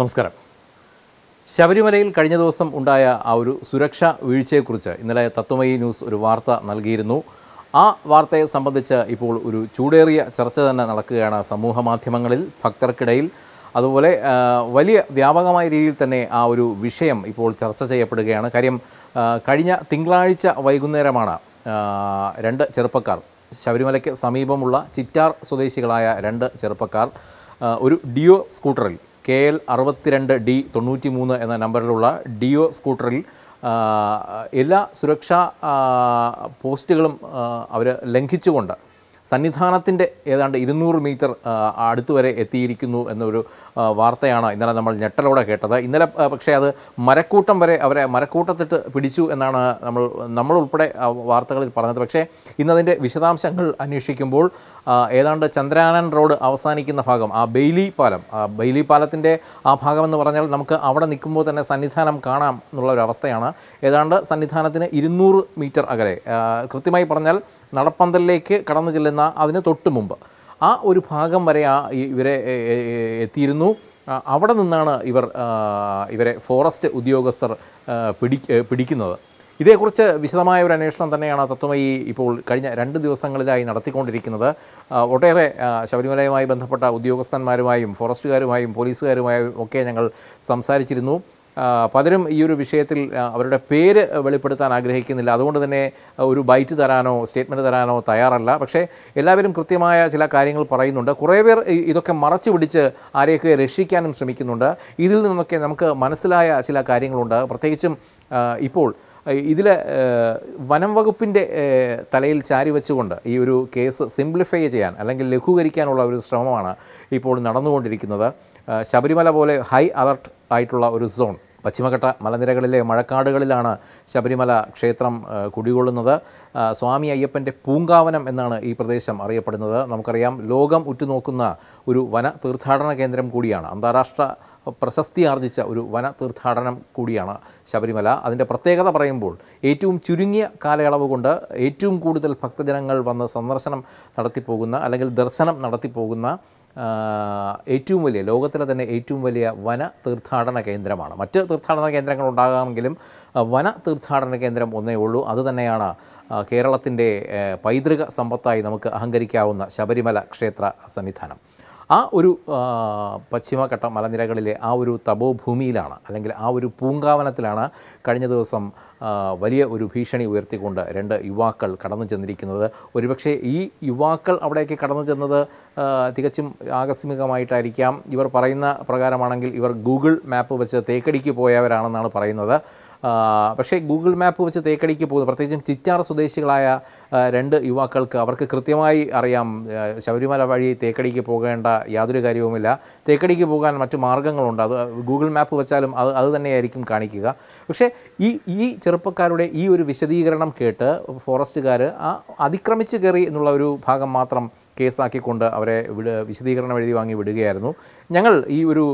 നമസ്കാരം ശബരിമലയിൽ കഴിഞ്ഞ ദിവസം ഉണ്ടായ ആ ഒരു സുരക്ഷാ വീഴ്ചയെക്കുറിച്ച് ഇന്നലെ തത്വമയി ന്യൂസ് ഒരു വാർത്ത നൽകിയിരുന്നു ആ വാർത്തയെ സംബന്ധിച്ച് ഇപ്പോൾ ഒരു ചൂടേറിയ ചർച്ച തന്നെ നടക്കുകയാണ് സമൂഹ മാധ്യമങ്ങളിൽ ഭക്തർക്കിടയിൽ അതുപോലെ വലിയ വ്യാപകമായ രീതിയിൽ തന്നെ ആ ഒരു വിഷയം ഇപ്പോൾ ചർച്ച ചെയ്യപ്പെടുകയാണ് കാര്യം കഴിഞ്ഞ തിങ്കളാഴ്ച വൈകുന്നേരമാണ് രണ്ട് ചെറുപ്പക്കാർ ശബരിമലയ്ക്ക് സമീപമുള്ള ചിറ്റാർ സ്വദേശികളായ രണ്ട് ചെറുപ്പക്കാർ ഒരു ഡിയോ സ്കൂട്ടറിൽ കെ എൽ അറുപത്തിരണ്ട് ഡി തൊണ്ണൂറ്റി മൂന്ന് എന്ന നമ്പറിലുള്ള ഡിഒ സ്കൂട്ടറിൽ എല്ലാ സുരക്ഷാ പോസ്റ്റുകളും അവർ ലംഘിച്ചുകൊണ്ട് സന്നിധാനത്തിൻ്റെ ഏതാണ്ട് ഇരുന്നൂറ് മീറ്റർ അടുത്ത് വരെ എത്തിയിരിക്കുന്നു എന്നൊരു വാർത്തയാണ് ഇന്നലെ നമ്മൾ ഞെട്ടലോടെ കേട്ടത് ഇന്നലെ പക്ഷേ അത് മരക്കൂട്ടം വരെ അവരെ മരക്കൂട്ടത്തിട്ട് പിടിച്ചു എന്നാണ് നമ്മൾ നമ്മളുൾപ്പെടെ വാർത്തകളിൽ പറഞ്ഞത് പക്ഷേ ഇന്നതിൻ്റെ വിശദാംശങ്ങൾ അന്വേഷിക്കുമ്പോൾ ഏതാണ്ട് ചന്ദ്രാനൻ റോഡ് അവസാനിക്കുന്ന ഭാഗം ആ ബെയ്ലി പാലം ബെയ്ലി പാലത്തിൻ്റെ ആ ഭാഗം എന്ന് പറഞ്ഞാൽ നമുക്ക് അവിടെ നിൽക്കുമ്പോൾ തന്നെ സന്നിധാനം കാണാം എന്നുള്ള ഒരു അവസ്ഥയാണ് ഏതാണ്ട് സന്നിധാനത്തിന് ഇരുന്നൂറ് മീറ്റർ അകലെ കൃത്യമായി പറഞ്ഞാൽ നടപ്പന്തലിലേക്ക് കടന്നു ചെല്ലുന്ന അതിന് തൊട്ട് മുമ്പ് ആ ഒരു ഭാഗം വരെ ആ ഇവരെ എത്തിയിരുന്നു അവിടെ നിന്നാണ് ഇവർ ഇവരെ ഫോറസ്റ്റ് ഉദ്യോഗസ്ഥർ പിടി പിടിക്കുന്നത് ഇതേക്കുറിച്ച് വിശദമായ ഒരു അന്വേഷണം തന്നെയാണ് തത്വമയി ഇപ്പോൾ കഴിഞ്ഞ രണ്ട് ദിവസങ്ങളിലായി നടത്തിക്കൊണ്ടിരിക്കുന്നത് ഒട്ടേറെ ശബരിമലയുമായി ബന്ധപ്പെട്ട ഉദ്യോഗസ്ഥന്മാരുമായും ഫോറസ്റ്റുകാരുമായും പോലീസുകാരുമായും ഒക്കെ ഞങ്ങൾ സംസാരിച്ചിരുന്നു പലരും ഈ ഒരു വിഷയത്തിൽ അവരുടെ പേര് വെളിപ്പെടുത്താൻ ആഗ്രഹിക്കുന്നില്ല അതുകൊണ്ട് തന്നെ ഒരു ബൈറ്റ് തരാനോ സ്റ്റേറ്റ്മെൻറ്റ് തരാനോ തയ്യാറല്ല പക്ഷേ എല്ലാവരും കൃത്യമായ ചില കാര്യങ്ങൾ പറയുന്നുണ്ട് കുറേ പേർ ഇതൊക്കെ മറച്ചു പിടിച്ച് ആരെയൊക്കെ രക്ഷിക്കാനും ശ്രമിക്കുന്നുണ്ട് ഇതിൽ നിന്നൊക്കെ നമുക്ക് മനസ്സിലായ ചില കാര്യങ്ങളുണ്ട് പ്രത്യേകിച്ചും ഇപ്പോൾ ഇതിൽ വനം വകുപ്പിൻ്റെ തലയിൽ ചാരി വെച്ചുകൊണ്ട് ഈ ഒരു കേസ് സിംപ്ലിഫൈ ചെയ്യാൻ അല്ലെങ്കിൽ ലഘൂകരിക്കാനുള്ള ഒരു ശ്രമമാണ് ഇപ്പോൾ നടന്നുകൊണ്ടിരിക്കുന്നത് ശബരിമല പോലെ ഹൈ അലർട്ട് ആയിട്ടുള്ള ഒരു സോൺ പശ്ചിമഘട്ട മലനിരകളിലെ മഴക്കാടുകളിലാണ് ശബരിമല ക്ഷേത്രം കുടികൊള്ളുന്നത് സ്വാമി അയ്യപ്പൻ്റെ പൂങ്കാവനം എന്നാണ് ഈ പ്രദേശം അറിയപ്പെടുന്നത് നമുക്കറിയാം ലോകം ഉറ്റുനോക്കുന്ന ഒരു വന തീർത്ഥാടന കേന്ദ്രം കൂടിയാണ് അന്താരാഷ്ട്ര പ്രശസ്തി ആർജിച്ച ഒരു വന തീർത്ഥാടനം കൂടിയാണ് ശബരിമല അതിൻ്റെ പ്രത്യേകത പറയുമ്പോൾ ഏറ്റവും ചുരുങ്ങിയ കാലയളവ് കൊണ്ട് ഏറ്റവും കൂടുതൽ ഭക്തജനങ്ങൾ വന്ന് സന്ദർശനം നടത്തിപ്പോകുന്ന അല്ലെങ്കിൽ ദർശനം നടത്തിപ്പോകുന്ന ഏറ്റവും വലിയ ലോകത്തിലെ തന്നെ ഏറ്റവും വലിയ വന തീർത്ഥാടന കേന്ദ്രമാണ് മറ്റ് തീർത്ഥാടന കേന്ദ്രങ്ങൾ ഉണ്ടാകാമെങ്കിലും വന തീർത്ഥാടന കേന്ദ്രം ഒന്നേ ഉള്ളൂ അതുതന്നെയാണ് കേരളത്തിൻ്റെ പൈതൃക സമ്പത്തായി നമുക്ക് അഹങ്കരിക്കാവുന്ന ശബരിമല ക്ഷേത്ര സന്നിധാനം ആ ഒരു പശ്ചിമഘട്ട മലനിരകളിലെ ആ ഒരു തപോഭൂമിയിലാണ് അല്ലെങ്കിൽ ആ ഒരു പൂങ്കാവനത്തിലാണ് കഴിഞ്ഞ ദിവസം വലിയ ഒരു ഭീഷണി ഉയർത്തിക്കൊണ്ട് രണ്ട് യുവാക്കൾ കടന്നു ചെന്നിരിക്കുന്നത് ഒരുപക്ഷെ ഈ യുവാക്കൾ അവിടേക്ക് കടന്നു ചെന്നത് തികച്ചും ആകസ്മികമായിട്ടായിരിക്കാം ഇവർ പറയുന്ന പ്രകാരമാണെങ്കിൽ ഇവർ ഗൂഗിൾ മാപ്പ് വെച്ച് തേക്കടിക്ക് പോയവരാണെന്നാണ് പറയുന്നത് പക്ഷേ ഗൂഗിൾ മാപ്പ് വെച്ച് തേക്കടിക്ക് പോകുന്നു പ്രത്യേകിച്ചും ചിറ്റാർ സ്വദേശികളായ രണ്ട് യുവാക്കൾക്ക് അവർക്ക് കൃത്യമായി അറിയാം ശബരിമല വഴി തേക്കടിക്ക് പോകേണ്ട യാതൊരു കാര്യവുമില്ല തേക്കടിക്ക് പോകാൻ മറ്റു മാർഗങ്ങളുണ്ട് അത് ഗൂഗിൾ മാപ്പ് വെച്ചാലും അത് അത് തന്നെയായിരിക്കും കാണിക്കുക പക്ഷേ ഈ ഈ ചെറുപ്പക്കാരുടെ ഈ ഒരു വിശദീകരണം കേട്ട് ഫോറസ്റ്റുകാർ ആ അതിക്രമിച്ച് കയറി എന്നുള്ള ഒരു ഭാഗം മാത്രം കേസാക്കിക്കൊണ്ട് അവരെ വിട വിശദീകരണം എഴുതി വാങ്ങി വിടുകയായിരുന്നു ഞങ്ങൾ ഈ ഒരു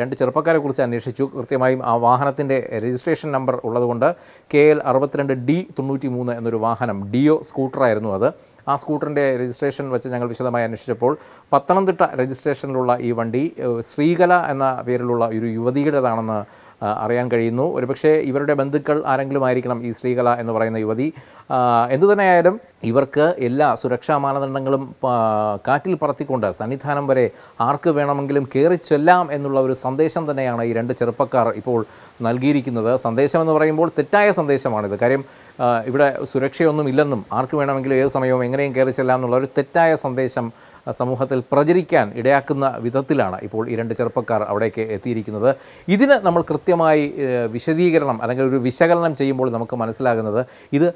രണ്ട് ചെറുപ്പക്കാരെ കുറിച്ച് അന്വേഷിച്ചു കൃത്യമായും ആ വാഹനത്തിൻ്റെ രജിസ്ട്രേഷൻ നമ്പർ ഉള്ളതുകൊണ്ട് കെ എൽ അറുപത്തിരണ്ട് ഡി തൊണ്ണൂറ്റി മൂന്ന് എന്നൊരു വാഹനം ഡിഒ സ്കൂട്ടറായിരുന്നു അത് ആ സ്കൂട്ടറിൻ്റെ രജിസ്ട്രേഷൻ വെച്ച് ഞങ്ങൾ വിശദമായി അന്വേഷിച്ചപ്പോൾ പത്തനംതിട്ട രജിസ്ട്രേഷനിലുള്ള ഈ വണ്ടി ശ്രീകല എന്ന പേരിലുള്ള ഒരു യുവതിയുടേതാണെന്ന് അറിയാൻ കഴിയുന്നു ഒരുപക്ഷേ ഇവരുടെ ബന്ധുക്കൾ ആരെങ്കിലും ആയിരിക്കണം ഈ ശ്രീകല എന്ന് പറയുന്ന യുവതി എന്തു തന്നെയായാലും ഇവർക്ക് എല്ലാ സുരക്ഷാ മാനദണ്ഡങ്ങളും കാറ്റിൽ പറത്തിക്കൊണ്ട് സന്നിധാനം വരെ ആർക്ക് വേണമെങ്കിലും കയറി ചെല്ലാം എന്നുള്ള ഒരു സന്ദേശം തന്നെയാണ് ഈ രണ്ട് ചെറുപ്പക്കാർ ഇപ്പോൾ നൽകിയിരിക്കുന്നത് സന്ദേശം എന്ന് പറയുമ്പോൾ തെറ്റായ സന്ദേശമാണിത് കാര്യം ഇവിടെ സുരക്ഷയൊന്നും ഇല്ലെന്നും ആർക്ക് വേണമെങ്കിലും ഏത് സമയവും എങ്ങനെയും കയറി ചെല്ലാം എന്നുള്ള ഒരു തെറ്റായ സന്ദേശം സമൂഹത്തിൽ പ്രചരിക്കാൻ ഇടയാക്കുന്ന വിധത്തിലാണ് ഇപ്പോൾ ഈ രണ്ട് ചെറുപ്പക്കാർ അവിടേക്ക് എത്തിയിരിക്കുന്നത് ഇതിന് നമ്മൾ കൃത്യമായി വിശദീകരണം അല്ലെങ്കിൽ ഒരു വിശകലനം ചെയ്യുമ്പോൾ നമുക്ക് മനസ്സിലാകുന്നത് ഇത്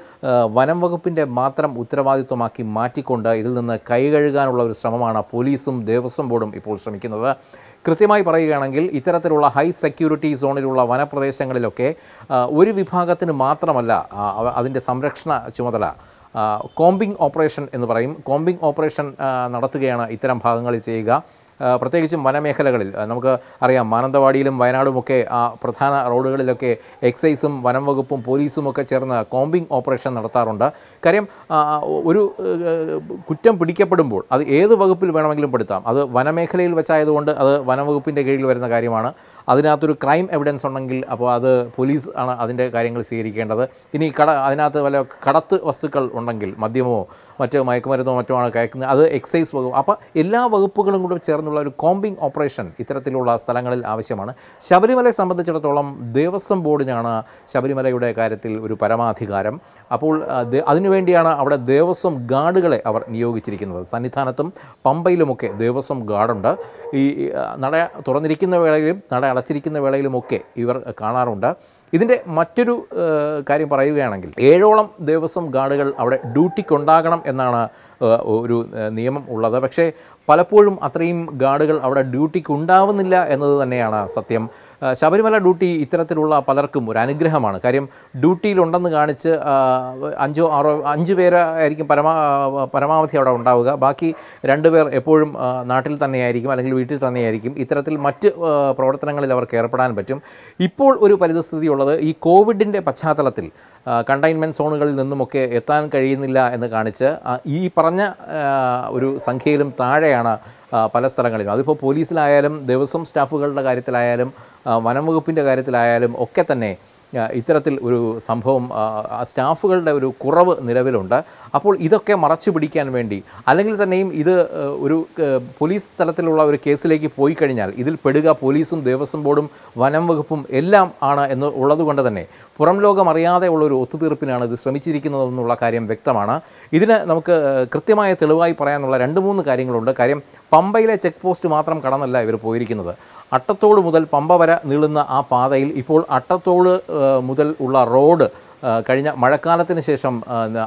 വനം വകുപ്പിൻ്റെ മാത്രം ഉത്തരവാദിത്വമാക്കി മാറ്റിക്കൊണ്ട് ഇതിൽ നിന്ന് കൈകഴുകാനുള്ള ഒരു ശ്രമമാണ് പോലീസും ദേവസ്വം ബോർഡും ഇപ്പോൾ ശ്രമിക്കുന്നത് കൃത്യമായി പറയുകയാണെങ്കിൽ ഇത്തരത്തിലുള്ള ഹൈ സെക്യൂരിറ്റി സോണിലുള്ള വനപ്രദേശങ്ങളിലൊക്കെ ഒരു വിഭാഗത്തിന് മാത്രമല്ല അതിൻ്റെ സംരക്ഷണ ചുമതല കോമ്പിംഗ് ഓപ്പറേഷൻ എന്ന് പറയും കോമ്പിംഗ് ഓപ്പറേഷൻ നടത്തുകയാണ് ഇത്തരം ഭാഗങ്ങളിൽ ചെയ്യുക പ്രത്യേകിച്ചും വനമേഖലകളിൽ നമുക്ക് അറിയാം മാനന്തവാടിയിലും വയനാടുമൊക്കെ ആ പ്രധാന റോഡുകളിലൊക്കെ എക്സൈസും വനം വകുപ്പും പോലീസും ഒക്കെ ചേർന്ന് കോമ്പിംഗ് ഓപ്പറേഷൻ നടത്താറുണ്ട് കാര്യം ഒരു കുറ്റം പിടിക്കപ്പെടുമ്പോൾ അത് ഏത് വകുപ്പിൽ വേണമെങ്കിലും പെടുത്താം അത് വനമേഖലയിൽ വെച്ചായതുകൊണ്ട് അത് വനംവകുപ്പിൻ്റെ കീഴിൽ വരുന്ന കാര്യമാണ് അതിനകത്തൊരു ക്രൈം എവിഡൻസ് ഉണ്ടെങ്കിൽ അപ്പോൾ അത് പോലീസ് ആണ് അതിൻ്റെ കാര്യങ്ങൾ സ്വീകരിക്കേണ്ടത് ഇനി കട അതിനകത്ത് വല്ല കടത്ത് വസ്തുക്കൾ ഉണ്ടെങ്കിൽ മദ്യമോ മറ്റ് മയക്കുമരുന്നോ മറ്റോ ആണ് കയക്കുന്നത് അത് എക്സൈസ് വകുപ്പ് അപ്പോൾ എല്ലാ വകുപ്പുകളും കൂടെ ചേർന്നുള്ള ഒരു കോമ്പിംഗ് ഓപ്പറേഷൻ ഇത്തരത്തിലുള്ള സ്ഥലങ്ങളിൽ ആവശ്യമാണ് ശബരിമലയെ സംബന്ധിച്ചിടത്തോളം ദേവസ്വം ബോർഡിനാണ് ശബരിമലയുടെ കാര്യത്തിൽ ഒരു പരമാധികാരം അപ്പോൾ അതിനുവേണ്ടിയാണ് അവിടെ ദേവസ്വം ഗാർഡുകളെ അവർ നിയോഗിച്ചിരിക്കുന്നത് സന്നിധാനത്തും പമ്പയിലുമൊക്കെ ദേവസ്വം ഗാർഡുണ്ട് ഈ നട തുറന്നിരിക്കുന്ന വേളയിലും നട അടച്ചിരിക്കുന്ന വേളയിലുമൊക്കെ ഇവർ കാണാറുണ്ട് ഇതിൻ്റെ മറ്റൊരു കാര്യം പറയുകയാണെങ്കിൽ ഏഴോളം ദേവസ്വം ഗാർഡുകൾ അവിടെ ഡ്യൂട്ടിക്കുണ്ടാകണം എന്നാണ് ഒരു നിയമം ഉള്ളത് പക്ഷേ പലപ്പോഴും അത്രയും ഗാർഡുകൾ അവിടെ ഡ്യൂട്ടിക്ക് ഉണ്ടാവുന്നില്ല എന്നത് തന്നെയാണ് സത്യം ശബരിമല ഡ്യൂട്ടി ഇത്തരത്തിലുള്ള പലർക്കും ഒരു അനുഗ്രഹമാണ് കാര്യം ഡ്യൂട്ടിയിലുണ്ടെന്ന് കാണിച്ച് അഞ്ചോ ആറോ അഞ്ച് പേരായിരിക്കും പരമാ പരമാവധി അവിടെ ഉണ്ടാവുക ബാക്കി രണ്ടുപേർ എപ്പോഴും നാട്ടിൽ തന്നെയായിരിക്കും അല്ലെങ്കിൽ വീട്ടിൽ തന്നെയായിരിക്കും ഇത്തരത്തിൽ മറ്റ് പ്രവർത്തനങ്ങളിൽ അവർക്ക് ഏർപ്പെടാൻ പറ്റും ഇപ്പോൾ ഒരു പരിതസ്ഥിതി ഉള്ളത് ഈ കോവിഡിൻ്റെ പശ്ചാത്തലത്തിൽ കണ്ടെയ്ൻമെൻറ്റ് സോണുകളിൽ നിന്നുമൊക്കെ എത്താൻ കഴിയുന്നില്ല എന്ന് കാണിച്ച് ഈ പറ കുറഞ്ഞ ഒരു സംഖ്യയിലും താഴെയാണ് പല സ്ഥലങ്ങളിലും അതിപ്പോൾ പോലീസിലായാലും ദിവസം സ്റ്റാഫുകളുടെ കാര്യത്തിലായാലും വനം വകുപ്പിൻ്റെ കാര്യത്തിലായാലും ഒക്കെ തന്നെ ഇത്തരത്തിൽ ഒരു സംഭവം സ്റ്റാഫുകളുടെ ഒരു കുറവ് നിലവിലുണ്ട് അപ്പോൾ ഇതൊക്കെ മറച്ചു പിടിക്കാൻ വേണ്ടി അല്ലെങ്കിൽ തന്നെയും ഇത് ഒരു പോലീസ് തലത്തിലുള്ള ഒരു കേസിലേക്ക് പോയി കഴിഞ്ഞാൽ ഇതിൽ പെടുക പോലീസും ദേവസ്വം ബോർഡും വനം വകുപ്പും എല്ലാം ആണ് എന്ന് ഉള്ളതുകൊണ്ട് തന്നെ പുറം ലോകം അറിയാതെ ഉള്ള ഒരു ഒത്തുതീർപ്പിനാണ് ഇത് ശ്രമിച്ചിരിക്കുന്നതെന്നുള്ള കാര്യം വ്യക്തമാണ് ഇതിന് നമുക്ക് കൃത്യമായ തെളിവായി പറയാനുള്ള രണ്ട് മൂന്ന് കാര്യങ്ങളുണ്ട് കാര്യം പമ്പയിലെ ചെക്ക് പോസ്റ്റ് മാത്രം കടന്നല്ല ഇവർ പോയിരിക്കുന്നത് അട്ടത്തോട് മുതൽ പമ്പ വരെ നീളുന്ന ആ പാതയിൽ ഇപ്പോൾ അട്ടത്തോട് മുതൽ ഉള്ള റോഡ് കഴിഞ്ഞ മഴക്കാലത്തിന് ശേഷം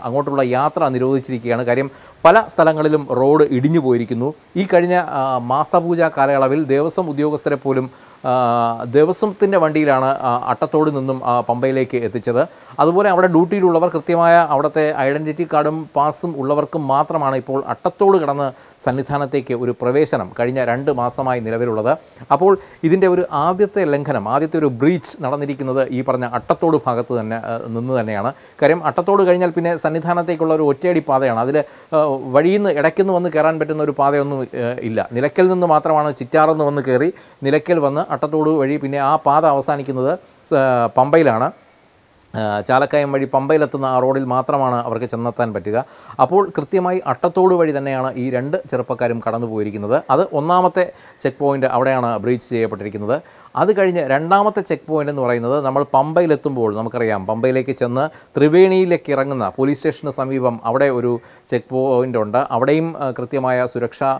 അങ്ങോട്ടുള്ള യാത്ര നിരോധിച്ചിരിക്കുകയാണ് കാര്യം പല സ്ഥലങ്ങളിലും റോഡ് ഇടിഞ്ഞു പോയിരിക്കുന്നു ഈ കഴിഞ്ഞ മാസപൂജ കാലയളവിൽ ദേവസ്വം ഉദ്യോഗസ്ഥരെ പോലും ദേവസ്വത്തിൻ്റെ വണ്ടിയിലാണ് അട്ടത്തോട് നിന്നും പമ്പയിലേക്ക് എത്തിച്ചത് അതുപോലെ അവിടെ ഡ്യൂട്ടിയിലുള്ളവർ കൃത്യമായ അവിടുത്തെ ഐഡൻറ്റിറ്റി കാർഡും പാസും ഉള്ളവർക്കും മാത്രമാണ് ഇപ്പോൾ അട്ടത്തോട് കടന്ന് സന്നിധാനത്തേക്ക് ഒരു പ്രവേശനം കഴിഞ്ഞ രണ്ട് മാസമായി നിലവിലുള്ളത് അപ്പോൾ ഇതിൻ്റെ ഒരു ആദ്യത്തെ ലംഘനം ആദ്യത്തെ ഒരു ബ്രീച്ച് നടന്നിരിക്കുന്നത് ഈ പറഞ്ഞ അട്ടത്തോട് ഭാഗത്ത് തന്നെ നിന്ന് തന്നെയാണ് കാര്യം അട്ടത്തോട് കഴിഞ്ഞാൽ പിന്നെ സന്നിധാനത്തേക്കുള്ള ഒരു ഒറ്റയടി പാതയാണ് അതിൽ വഴിയിൽ നിന്ന് ഇടയ്ക്കുന്ന് വന്ന് കയറാൻ പറ്റുന്ന ഒരു പാതയൊന്നും ഇല്ല നിലയ്ക്കൽ നിന്ന് മാത്രമാണ് ചിറ്റാറെന്ന് വന്ന് കയറി നിലയ്ക്കൽ വന്ന് അട്ടത്തോട് വഴി പിന്നെ ആ പാത അവസാനിക്കുന്നത് പമ്പയിലാണ് ചാലക്കയം വഴി പമ്പയിലെത്തുന്ന ആ റോഡിൽ മാത്രമാണ് അവർക്ക് ചെന്നെത്താൻ പറ്റുക അപ്പോൾ കൃത്യമായി അട്ടത്തോട് വഴി തന്നെയാണ് ഈ രണ്ട് ചെറുപ്പക്കാരും കടന്നു പോയിരിക്കുന്നത് അത് ഒന്നാമത്തെ ചെക്ക് പോയിൻ്റ് അവിടെയാണ് ബ്രീച്ച് ചെയ്യപ്പെട്ടിരിക്കുന്നത് അത് കഴിഞ്ഞ് രണ്ടാമത്തെ ചെക്ക് പോയിൻ്റ് എന്ന് പറയുന്നത് നമ്മൾ പമ്പയിലെത്തുമ്പോൾ നമുക്കറിയാം പമ്പയിലേക്ക് ചെന്ന് ത്രിവേണിയിലേക്ക് ഇറങ്ങുന്ന പോലീസ് സ്റ്റേഷന് സമീപം അവിടെ ഒരു ചെക്ക് പോയിൻ്റ് ഉണ്ട് അവിടെയും കൃത്യമായ സുരക്ഷാ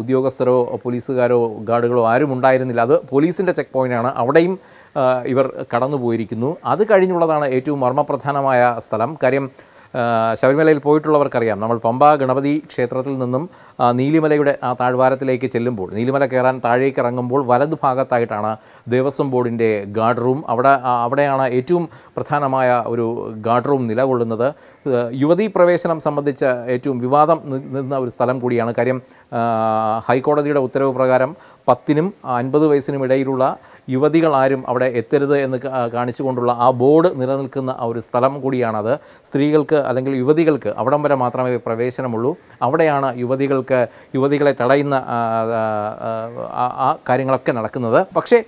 ഉദ്യോഗസ്ഥരോ പോലീസുകാരോ ഗാർഡുകളോ ആരും ഉണ്ടായിരുന്നില്ല അത് പോലീസിൻ്റെ ചെക്ക് പോയിൻ്റാണ് അവിടെയും ഇവർ കടന്നുപോയിരിക്കുന്നു അത് കഴിഞ്ഞുള്ളതാണ് ഏറ്റവും മർമ്മപ്രധാനമായ സ്ഥലം കാര്യം ശബരിമലയിൽ പോയിട്ടുള്ളവർക്കറിയാം നമ്മൾ പമ്പ ഗണപതി ക്ഷേത്രത്തിൽ നിന്നും നീലിമലയുടെ ആ താഴ്വാരത്തിലേക്ക് ചെല്ലുമ്പോൾ നീലിമല കയറാൻ താഴേക്ക് ഇറങ്ങുമ്പോൾ വലത് ഭാഗത്തായിട്ടാണ് ദേവസ്വം ബോർഡിൻ്റെ ഗാർഡ് റൂം അവിടെ അവിടെയാണ് ഏറ്റവും പ്രധാനമായ ഒരു ഗാർഡ് റൂം നിലകൊള്ളുന്നത് യുവതീ പ്രവേശനം സംബന്ധിച്ച ഏറ്റവും വിവാദം നിന്ന ഒരു സ്ഥലം കൂടിയാണ് കാര്യം ഹൈക്കോടതിയുടെ ഉത്തരവ് പ്രകാരം പത്തിനും അൻപത് വയസ്സിനും ഇടയിലുള്ള യുവതികൾ ആരും അവിടെ എത്തരുത് എന്ന് കാണിച്ചുകൊണ്ടുള്ള ആ ബോർഡ് നിലനിൽക്കുന്ന ആ ഒരു സ്ഥലം കൂടിയാണത് സ്ത്രീകൾക്ക് അല്ലെങ്കിൽ യുവതികൾക്ക് അവിടം വരെ മാത്രമേ പ്രവേശനമുള്ളൂ അവിടെയാണ് യുവതികൾക്ക് യുവതികളെ തടയുന്ന ആ കാര്യങ്ങളൊക്കെ നടക്കുന്നത് പക്ഷേ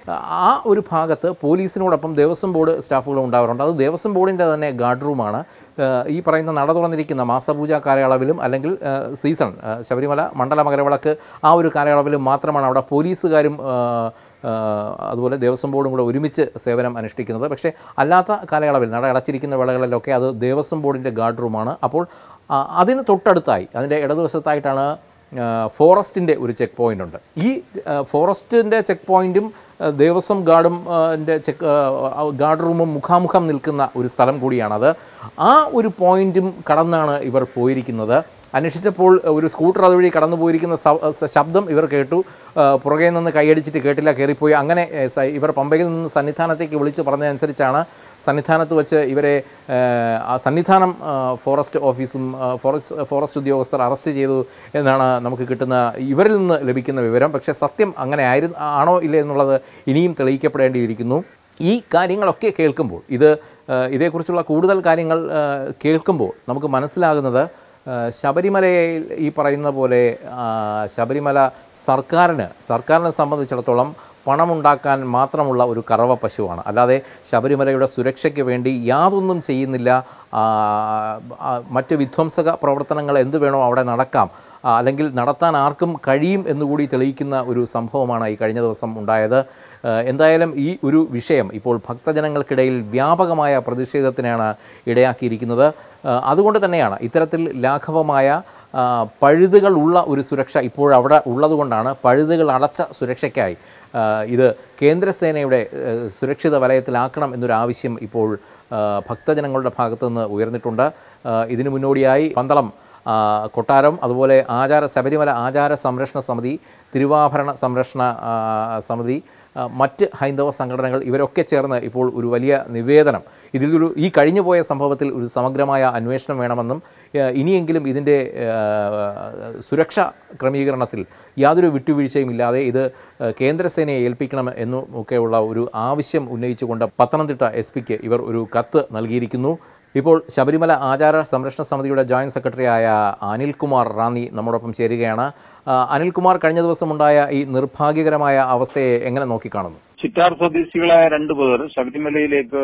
ആ ഒരു ഭാഗത്ത് പോലീസിനോടൊപ്പം ദേവസ്വം ബോർഡ് സ്റ്റാഫുകളും ഉണ്ടാവാറുണ്ട് അത് ദേവസ്വം ബോർഡിൻ്റെ തന്നെ ഗാർഡ് റൂമാണ് ഈ പറയുന്ന നട തുറന്നിരിക്കുന്ന മാസപൂജാ കാലയളവിലും അല്ലെങ്കിൽ സീസൺ ശബരിമല മണ്ഡല മകരവിളക്ക് ആ ഒരു കാലയളവിലും മാത്രമാണ് അവിടെ പോലീസുകാരും അതുപോലെ ദേവസ്വം ബോർഡും കൂടെ ഒരുമിച്ച് സേവനം അനുഷ്ഠിക്കുന്നത് പക്ഷേ അല്ലാത്ത കാലയളവിൽ നട അടച്ചിരിക്കുന്ന വേളകളിലൊക്കെ അത് ദേവസ്വം ബോർഡിൻ്റെ ഗാർഡ് റൂമാണ് അപ്പോൾ അതിന് തൊട്ടടുത്തായി അതിൻ്റെ ഇടതുവശത്തായിട്ടാണ് ഫോറസ്റ്റിൻ്റെ ഒരു ചെക്ക് പോയിൻ്റ് ഉണ്ട് ഈ ഫോറസ്റ്റിൻ്റെ ചെക്ക് പോയിൻറ്റും ദേവസ്വം ഗാർഡും ചെക്ക് ഗാർഡ് റൂമും മുഖാമുഖം നിൽക്കുന്ന ഒരു സ്ഥലം കൂടിയാണത് ആ ഒരു പോയിൻറ്റും കടന്നാണ് ഇവർ പോയിരിക്കുന്നത് അന്വേഷിച്ചപ്പോൾ ഒരു സ്കൂട്ടർ അതുവഴി കടന്നു പോയിരിക്കുന്ന ശബ്ദം ഇവർ കേട്ടു പുറകെ നിന്ന് കൈയടിച്ചിട്ട് കേട്ടില്ല കയറിപ്പോയി അങ്ങനെ ഇവർ പമ്പയിൽ നിന്ന് സന്നിധാനത്തേക്ക് വിളിച്ചു പറഞ്ഞതനുസരിച്ചാണ് സന്നിധാനത്ത് വച്ച് ഇവരെ സന്നിധാനം ഫോറസ്റ്റ് ഓഫീസും ഫോറസ്റ്റ് ഫോറസ്റ്റ് ഉദ്യോഗസ്ഥർ അറസ്റ്റ് ചെയ്തു എന്നാണ് നമുക്ക് കിട്ടുന്ന ഇവരിൽ നിന്ന് ലഭിക്കുന്ന വിവരം പക്ഷേ സത്യം അങ്ങനെ ആയിരുന്നു ആണോ ഇല്ല എന്നുള്ളത് ഇനിയും തെളിയിക്കപ്പെടേണ്ടിയിരിക്കുന്നു ഈ കാര്യങ്ങളൊക്കെ കേൾക്കുമ്പോൾ ഇത് ഇതേക്കുറിച്ചുള്ള കൂടുതൽ കാര്യങ്ങൾ കേൾക്കുമ്പോൾ നമുക്ക് മനസ്സിലാകുന്നത് ശബരിമലയിൽ ഈ പറയുന്ന പോലെ ശബരിമല സർക്കാരിന് സർക്കാരിനെ സംബന്ധിച്ചിടത്തോളം പണമുണ്ടാക്കാൻ മാത്രമുള്ള ഒരു കറവ പശുവാണ് അല്ലാതെ ശബരിമലയുടെ സുരക്ഷയ്ക്ക് വേണ്ടി യാതൊന്നും ചെയ്യുന്നില്ല മറ്റ് വിധ്വംസക പ്രവർത്തനങ്ങൾ എന്ത് വേണോ അവിടെ നടക്കാം അല്ലെങ്കിൽ നടത്താൻ ആർക്കും കഴിയും എന്നുകൂടി തെളിയിക്കുന്ന ഒരു സംഭവമാണ് ഈ കഴിഞ്ഞ ദിവസം ഉണ്ടായത് എന്തായാലും ഈ ഒരു വിഷയം ഇപ്പോൾ ഭക്തജനങ്ങൾക്കിടയിൽ വ്യാപകമായ പ്രതിഷേധത്തിനാണ് ഇടയാക്കിയിരിക്കുന്നത് അതുകൊണ്ട് തന്നെയാണ് ഇത്തരത്തിൽ ലാഘവമായ പഴുതുകൾ ഉള്ള ഒരു സുരക്ഷ ഇപ്പോഴവിടെ ഉള്ളതുകൊണ്ടാണ് പഴുതുകൾ അടച്ച സുരക്ഷയ്ക്കായി ഇത് കേന്ദ്രസേനയുടെ സുരക്ഷിത വലയത്തിലാക്കണം എന്നൊരു ആവശ്യം ഇപ്പോൾ ഭക്തജനങ്ങളുടെ ഭാഗത്തുനിന്ന് ഉയർന്നിട്ടുണ്ട് ഇതിനു മുന്നോടിയായി പന്തളം കൊട്ടാരം അതുപോലെ ആചാര ശബരിമല ആചാര സംരക്ഷണ സമിതി തിരുവാഭരണ സംരക്ഷണ സമിതി മറ്റ് ഹൈന്ദവ സംഘടനകൾ ഇവരൊക്കെ ചേർന്ന് ഇപ്പോൾ ഒരു വലിയ നിവേദനം ഇതിൽ ഒരു ഈ പോയ സംഭവത്തിൽ ഒരു സമഗ്രമായ അന്വേഷണം വേണമെന്നും ഇനിയെങ്കിലും ഇതിൻ്റെ സുരക്ഷ ക്രമീകരണത്തിൽ യാതൊരു വിട്ടുവീഴ്ചയും ഇല്ലാതെ ഇത് കേന്ദ്രസേനയെ ഏൽപ്പിക്കണം എന്നും ഒക്കെയുള്ള ഒരു ആവശ്യം ഉന്നയിച്ചുകൊണ്ട് പത്തനംതിട്ട എസ് പിക്ക് ഇവർ ഒരു കത്ത് നൽകിയിരിക്കുന്നു ഇപ്പോൾ ശബരിമല ആചാര സംരക്ഷണ സമിതിയുടെ ജോയിൻറ്റ് സെക്രട്ടറിയായ അനിൽകുമാർ റാന്നി നമ്മോടൊപ്പം ചേരുകയാണ് അനിൽകുമാർ കഴിഞ്ഞ ദിവസമുണ്ടായ ഈ നിർഭാഗ്യകരമായ അവസ്ഥയെ എങ്ങനെ നോക്കിക്കാണുന്നു ചിറ്റാർ സ്വദേശികളായ രണ്ടു പേർ ശബരിമലയിലേക്ക്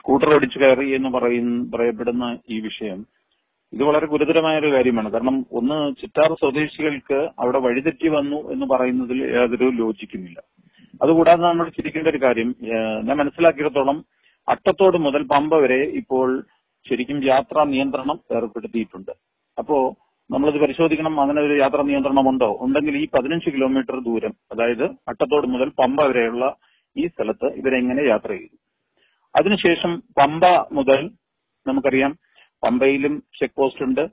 സ്കൂട്ടർ ഓടിച്ചു കയറി എന്ന് പറയുന്ന പറയപ്പെടുന്ന ഈ വിഷയം ഇത് വളരെ ഗുരുതരമായ ഒരു കാര്യമാണ് കാരണം ഒന്ന് ചിറ്റാർ സ്വദേശികൾക്ക് അവിടെ വഴിതെറ്റി വന്നു എന്ന് പറയുന്നതിൽ യാതൊരു ലോചിക്കുന്നില്ല അതുകൂടാതെ നമ്മൾ ചിരിക്കേണ്ട ഒരു കാര്യം ഞാൻ മനസ്സിലാക്കിയിടത്തോളം അട്ടത്തോട് മുതൽ പമ്പ വരെ ഇപ്പോൾ ശരിക്കും യാത്രാ നിയന്ത്രണം ഏർപ്പെടുത്തിയിട്ടുണ്ട് അപ്പോ നമ്മളത് പരിശോധിക്കണം അങ്ങനെ ഒരു യാത്രാ ഉണ്ടോ ഉണ്ടെങ്കിൽ ഈ പതിനഞ്ച് കിലോമീറ്റർ ദൂരം അതായത് അട്ടത്തോട് മുതൽ പമ്പ വരെയുള്ള ഈ സ്ഥലത്ത് ഇവരെങ്ങനെ യാത്ര ചെയ്തു അതിനുശേഷം പമ്പ മുതൽ നമുക്കറിയാം പമ്പയിലും ചെക്ക് പോസ്റ്റ് ഉണ്ട്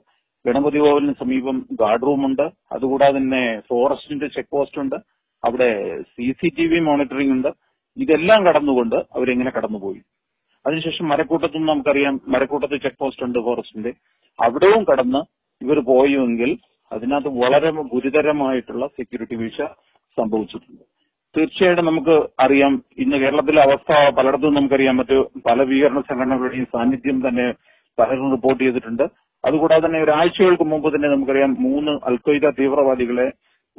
ഗണപതി ഭവനിന് സമീപം ഗാർഡ് റൂമുണ്ട് അതുകൂടാതെ തന്നെ ഫോറസ്റ്റിന്റെ ചെക്ക് പോസ്റ്റ് ഉണ്ട് അവിടെ C C T V monitoring ഉണ്ട് ഇതെല്ലാം കടന്നുകൊണ്ട് അവരെങ്ങനെ കടന്നുപോയി അതിനുശേഷം മരക്കൂട്ടത്തിൽ നിന്ന് നമുക്കറിയാം മരക്കൂട്ടത്തിൽ ചെക്ക് പോസ്റ്റ് ഉണ്ട് ഫോറസ്റ്റിന്റെ അവിടെയും കടന്ന് ഇവർ പോയെങ്കിൽ അതിനകത്ത് വളരെ ഗുരുതരമായിട്ടുള്ള സെക്യൂരിറ്റി വീഴ്ച സംഭവിച്ചിട്ടുണ്ട് തീർച്ചയായിട്ടും നമുക്ക് അറിയാം ഇന്ന് കേരളത്തിലെ അവസ്ഥ പലയിടത്തും നമുക്കറിയാം മറ്റു പല ഭീകരണ സംഘടനകളുടെയും സാന്നിധ്യം തന്നെ പലരും റിപ്പോർട്ട് ചെയ്തിട്ടുണ്ട് അതുകൂടാതെ തന്നെ ഒരാഴ്ചകൾക്ക് മുമ്പ് തന്നെ നമുക്കറിയാം മൂന്ന് അൽക്കൈദ തീവ്രവാദികളെ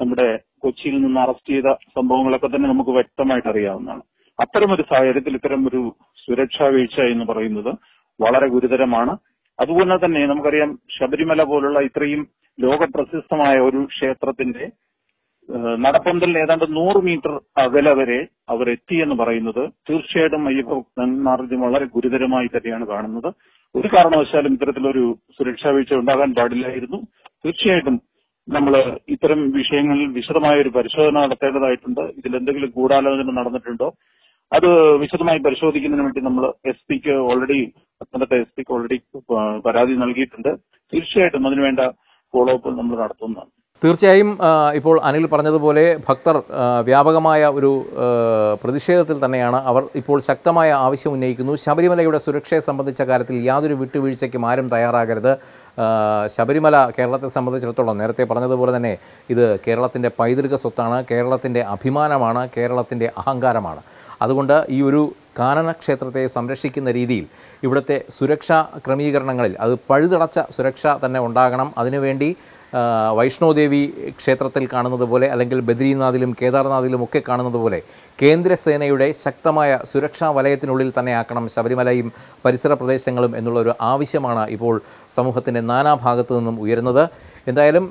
നമ്മുടെ കൊച്ചിയിൽ നിന്ന് അറസ്റ്റ് ചെയ്ത സംഭവങ്ങളൊക്കെ തന്നെ നമുക്ക് വ്യക്തമായിട്ട് അറിയാവുന്നതാണ് അത്തരമൊരു സാഹചര്യത്തിൽ ഇത്തരം ഒരു സുരക്ഷാ വീഴ്ച എന്ന് പറയുന്നത് വളരെ ഗുരുതരമാണ് അതുപോലെ തന്നെ നമുക്കറിയാം ശബരിമല പോലുള്ള ഇത്രയും ലോകപ്രസിദ്ധമായ ഒരു ക്ഷേത്രത്തിന്റെ നടപ്പന്തൽ ഏതാണ്ട് നൂറ് മീറ്റർ അകലെ വരെ എത്തി എന്ന് പറയുന്നത് തീർച്ചയായിട്ടും അയ്യപ്പഭക്തന്മാർക്കും വളരെ ഗുരുതരമായി തന്നെയാണ് കാണുന്നത് ഒരു കാരണവശാലും ഇത്തരത്തിലൊരു സുരക്ഷാ വീഴ്ച ഉണ്ടാകാൻ പാടില്ലായിരുന്നു തീർച്ചയായിട്ടും നമ്മൾ ഇത്തരം വിഷയങ്ങളിൽ വിശദമായ ഒരു പരിശോധന നടത്തേണ്ടതായിട്ടുണ്ട് ഇതിലെന്തെങ്കിലും ഗൂഢാലോചന നടന്നിട്ടുണ്ടോ അത് വിശദമായി പരിശോധിക്കുന്നതിന് വേണ്ടി നമ്മൾ എസ് പിക്ക് ഓൾറെഡി പത്തനംതിട്ട എസ് പിക്ക് ഓൾറെഡി പരാതി നൽകിയിട്ടുണ്ട് തീർച്ചയായിട്ടും അതിനുവേണ്ട ഫോളോ അപ്പ് നമ്മൾ നടത്തുന്നതാണ് തീർച്ചയായും ഇപ്പോൾ അനിൽ പറഞ്ഞതുപോലെ ഭക്തർ വ്യാപകമായ ഒരു പ്രതിഷേധത്തിൽ തന്നെയാണ് അവർ ഇപ്പോൾ ശക്തമായ ആവശ്യം ഉന്നയിക്കുന്നു ശബരിമലയുടെ സുരക്ഷയെ സംബന്ധിച്ച കാര്യത്തിൽ യാതൊരു വിട്ടുവീഴ്ചയ്ക്കും ആരും തയ്യാറാകരുത് ശബരിമല കേരളത്തെ സംബന്ധിച്ചിടത്തോളം നേരത്തെ പറഞ്ഞതുപോലെ തന്നെ ഇത് കേരളത്തിൻ്റെ പൈതൃക സ്വത്താണ് കേരളത്തിൻ്റെ അഭിമാനമാണ് കേരളത്തിൻ്റെ അഹങ്കാരമാണ് അതുകൊണ്ട് ഈ ഒരു കാനനക്ഷേത്രത്തെ സംരക്ഷിക്കുന്ന രീതിയിൽ ഇവിടുത്തെ സുരക്ഷാ ക്രമീകരണങ്ങളിൽ അത് പഴുതടച്ച സുരക്ഷ തന്നെ ഉണ്ടാകണം അതിനുവേണ്ടി വൈഷ്ണോദേവി ക്ഷേത്രത്തിൽ കാണുന്നത് പോലെ അല്ലെങ്കിൽ ബദ്രീനാഥിലും കേദാർനാഥിലും ഒക്കെ കാണുന്നത് പോലെ കേന്ദ്രസേനയുടെ ശക്തമായ സുരക്ഷാ വലയത്തിനുള്ളിൽ തന്നെ ആക്കണം ശബരിമലയും പരിസര പ്രദേശങ്ങളും എന്നുള്ള ഒരു ആവശ്യമാണ് ഇപ്പോൾ സമൂഹത്തിൻ്റെ നാനാഭാഗത്തു നിന്നും ഉയരുന്നത് എന്തായാലും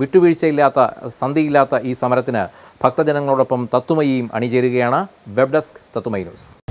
വിട്ടുവീഴ്ചയില്ലാത്ത സന്ധിയില്ലാത്ത ഈ സമരത്തിന് ഭക്തജനങ്ങളോടൊപ്പം തത്തുമയും അണിചേരുകയാണ് വെബ് ഡെസ്ക് തത്തുമൈ ന്യൂസ്